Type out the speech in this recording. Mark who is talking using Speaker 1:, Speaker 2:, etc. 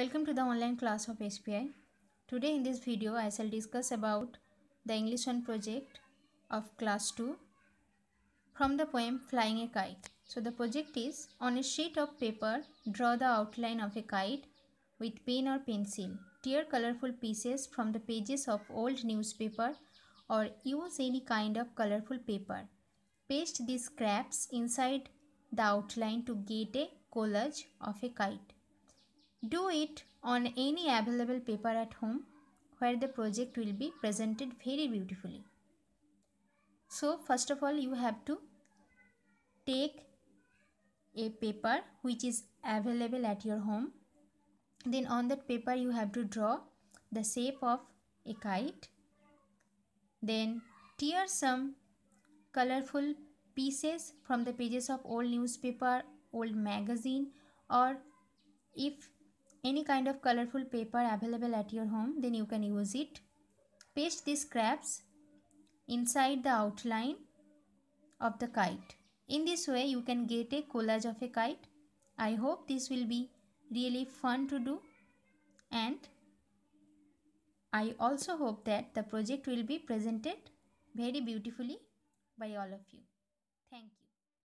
Speaker 1: Welcome to the online class of SPI. Today in this video I shall discuss about the English 1 project of class 2 from the poem Flying a Kite. So the project is on a sheet of paper draw the outline of a kite with pen or pencil. Tear colorful pieces from the pages of old newspaper or use any kind of colorful paper. Paste these scraps inside the outline to get a collage of a kite. Do it on any available paper at home where the project will be presented very beautifully. So first of all you have to take a paper which is available at your home. Then on that paper you have to draw the shape of a kite. Then tear some colorful pieces from the pages of old newspaper, old magazine or if any kind of colorful paper available at your home then you can use it paste these scraps inside the outline of the kite in this way you can get a collage of a kite i hope this will be really fun to do and i also hope that the project will be presented very beautifully by all of you thank you